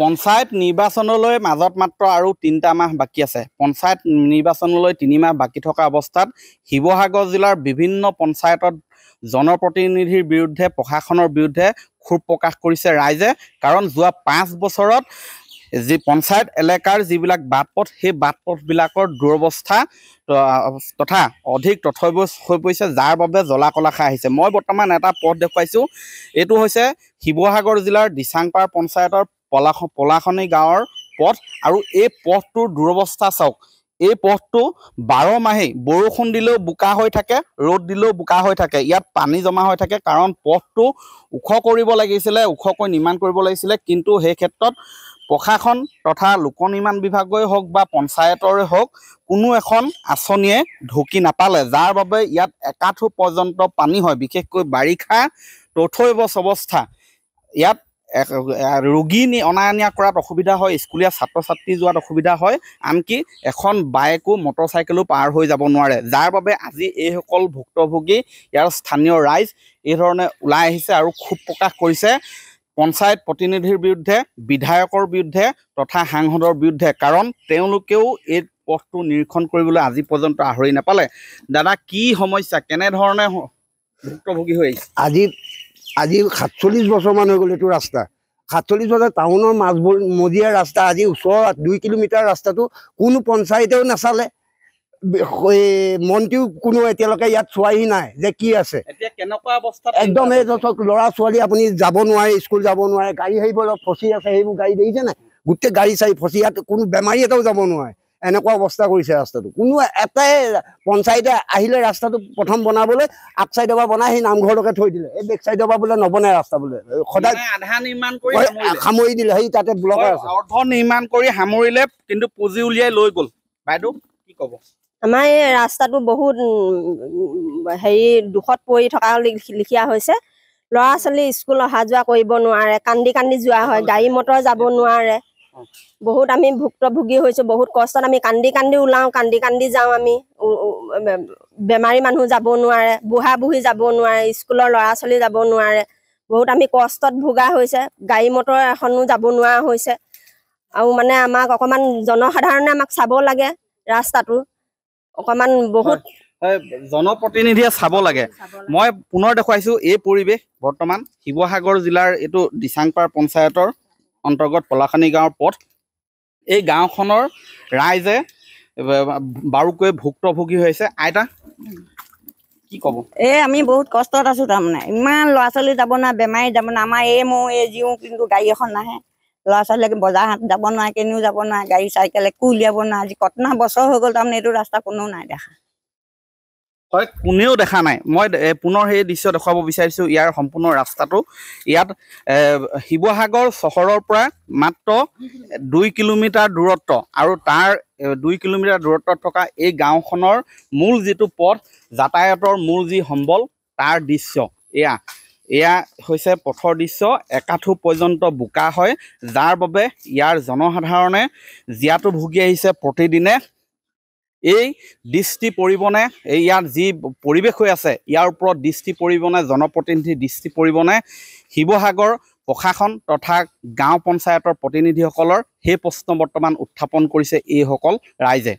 পঞ্চায়ত নিৰ্বাচনলৈ মাজত মাত্ৰ আৰু তিনিটা মাহ বাকী আছে পঞ্চায়ত নিৰ্বাচনলৈ তিনিমাহ বাকী থকা অৱস্থাত শিৱসাগৰ জিলাৰ বিভিন্ন পঞ্চায়তত জনপ্ৰতিনিধিৰ বিৰুদ্ধে প্ৰশাসনৰ বিৰুদ্ধে ক্ষোভ প্ৰকাশ কৰিছে ৰাইজে কাৰণ যোৱা পাঁচ বছৰত যি পঞ্চায়ত এলেকাৰ যিবিলাক বাট পথ সেই বাট পথবিলাকৰ দুৰৱস্থা তথা অধিক তথৈব হৈ পৰিছে যাৰ বাবে জলাকলা খাই আহিছে মই বৰ্তমান এটা পথ দেখুৱাইছোঁ এইটো হৈছে শিৱসাগৰ জিলাৰ দিচাংপাৰ পঞ্চায়তৰ পলাখ পলাখনি গাঁৱৰ পথ আৰু এই পথটোৰ দুৰৱস্থা চাওক এই পথটো বাৰ মাহেই বৰষুণ দিলেও বোকা হৈ থাকে ৰ'দ দিলেও বোকা হৈ থাকে ইয়াত পানী জমা হৈ থাকে কাৰণ পথটো ওখ কৰিব লাগিছিলে ওখকৈ নিৰ্মাণ কৰিব লাগিছিলে কিন্তু সেই ক্ষেত্ৰত প্ৰশাসন তথা লোক নিৰ্মাণ বিভাগৰে হওক বা পঞ্চায়তৰে হওক কোনো এখন আঁচনিয়ে ঢুকি নাপালে যাৰ বাবে ইয়াত একাঠো পৰ্যন্ত পানী হয় বিশেষকৈ বাৰিষা তথৈৱ অৱস্থা ইয়াত ৰোগী নি অনা নিয়া কৰাত অসুবিধা হয় স্কুলীয়া ছাত্ৰ ছাত্ৰী যোৱাত অসুবিধা হয় আনকি এখন বাইকো মটৰচাইকেলো পাৰ হৈ যাব নোৱাৰে যাৰ বাবে আজি এইসকল ভুক্তভোগী ইয়াৰ স্থানীয় ৰাইজ এইধৰণে ওলাই আহিছে আৰু ক্ষোভ প্ৰকাশ কৰিছে পঞ্চায়ত প্ৰতিনিধিৰ বিৰুদ্ধে বিধায়কৰ বিৰুদ্ধে তথা সাংসদৰ বিৰুদ্ধে কাৰণ তেওঁলোকেও এই পথটো নিৰীক্ষণ কৰিবলৈ আজি পৰ্যন্ত আহৰি নাপালে দাদা কি সমস্যা কেনেধৰণে ভুক্তভোগী হৈ আজি আজি সাতচল্লিছ বছৰমান হৈ গ'ল এইটো ৰাস্তা সাতচল্লিছ বছৰ টাউনৰ মাজবোৰ মজিয়া ৰাস্তা আজি ওচৰ দুই কিলোমিটাৰ ৰাস্তাটো কোনো পঞ্চায়তেও নাচালে এই মন্ত্ৰীও কোনো এতিয়ালৈকে ইয়াত চোৱাহি নাই যে কি আছে একদম সেই ধৰক ল'ৰা ছোৱালী আপুনি যাব নোৱাৰে স্কুল যাব নোৱাৰে গাড়ী সেইবোৰ ফচি আছে সেইবোৰ গাড়ী দেখিছে নাই গোটেই গাড়ী চাড়ী ফচি ইয়াত কোনো বেমাৰী এটাও যাব নোৱাৰে এনেকুৱা অৱস্থা কৰিছে ৰাস্তাটো কোনো এটাই পঞ্চায়তে আহিলে ৰাস্তাটো প্ৰথম বনাবলৈ আগচাইডৰ পৰা বনাই সেই নামঘৰলৈকে থৈ দিলে এই বেক চাইডৰ পৰা বোলে নবনাই ৰাস্তা বোলে সদায় সামৰি দিলে সেই তাতে ব্লক অৰ্ধ নিৰ্মাণ কৰি সামৰিলে কিন্তু পুঁজি উলিয়াই লৈ গ'ল বাইদেউ কি ক'ব আমাৰ এই ৰাস্তাটো বহুত হেৰি দুখত পৰি থকা লিখিয়া হৈছে ল'ৰা ছোৱালী স্কুল অহা যোৱা কৰিব নোৱাৰে কান্দি কান্দি যোৱা হয় গাড়ী মটৰ যাব নোৱাৰে বহুত আমি ভুক্তভোগী হৈছোঁ বহুত কষ্টত আমি কান্দি কান্দি ওলাওঁ কান্দি কান্দি যাওঁ আমি বেমাৰী মানুহ যাব নোৱাৰে বুঢ়া বুঢ়ী যাব নোৱাৰে স্কুলৰ ল'ৰা ছোৱালী যাব নোৱাৰে বহুত আমি কষ্টত ভোগা হৈছে গাড়ী মটৰ এখনো যাব নোৱাৰা হৈছে আৰু মানে আমাক অকণমান জনসাধাৰণে আমাক চাব লাগে ৰাস্তাটো অকণমান বহুত জনপ্ৰতিনিধিয়ে চাব লাগে মই পুনৰ দেখুৱাইছোঁ এই পৰিৱেশ বৰ্তমান শিৱসাগৰ জিলাৰ এইটো দিচাংপাৰ পঞ্চায়তৰ অন্তৰ্গত পলাখানি গাঁৱৰ পথ এই গাঁওখনৰ ৰাইজে বাৰুকৈ ভুক্তভোগী হৈছে আইতা কি ক'ব এই আমি বহুত কষ্টত আছো তাৰমানে ইমান ল'ৰা ছোৱালী যাব না বেমাৰী যাব না আমাৰ এই মোৰ এই যিও কিন্তু গাড়ী এখন নাহে ল'ৰা ছোৱালীক বজাৰ হাত যাব নোৱাৰে কেনিও যাব নোৱাৰে গাড়ী চাইকেল একো উলিয়াব নোৱাৰে আজি কটনা বছৰ হৈ গ'ল তাৰমানে এইটো ৰাস্তা কোনো নাই দেখা হয় কোনেও দেখা নাই মই পুনৰ সেই দৃশ্য দেখুৱাব বিচাৰিছোঁ ইয়াৰ সম্পূৰ্ণ ৰাস্তাটো ইয়াত শিৱসাগৰ চহৰৰ পৰা মাত্ৰ দুই কিলোমিটাৰ দূৰত্ব আৰু তাৰ দুই কিলোমিটাৰ দূৰত্বত থকা এই গাঁওখনৰ মূল যিটো পথ যাতায়াতৰ মূল যি সম্বল তাৰ দৃশ্য এয়া এয়া হৈছে পথৰ দৃশ্য একাঠু পৰ্যন্ত বোকা হয় যাৰ বাবে ইয়াৰ জনসাধাৰণে জীয়াটো ভুগি আহিছে প্ৰতিদিনে এই দৃষ্টি পৰিবনে এই ইয়াৰ যি পৰিৱেশ হৈ আছে ইয়াৰ ওপৰত দৃষ্টি পৰিবনে জনপ্ৰতিনিধি দৃষ্টি পৰিবনে শিৱসাগৰ প্ৰশাসন তথা গাঁও পঞ্চায়তৰ প্ৰতিনিধিসকলৰ সেই প্ৰশ্ন বৰ্তমান উত্থাপন কৰিছে এইসকল ৰাইজে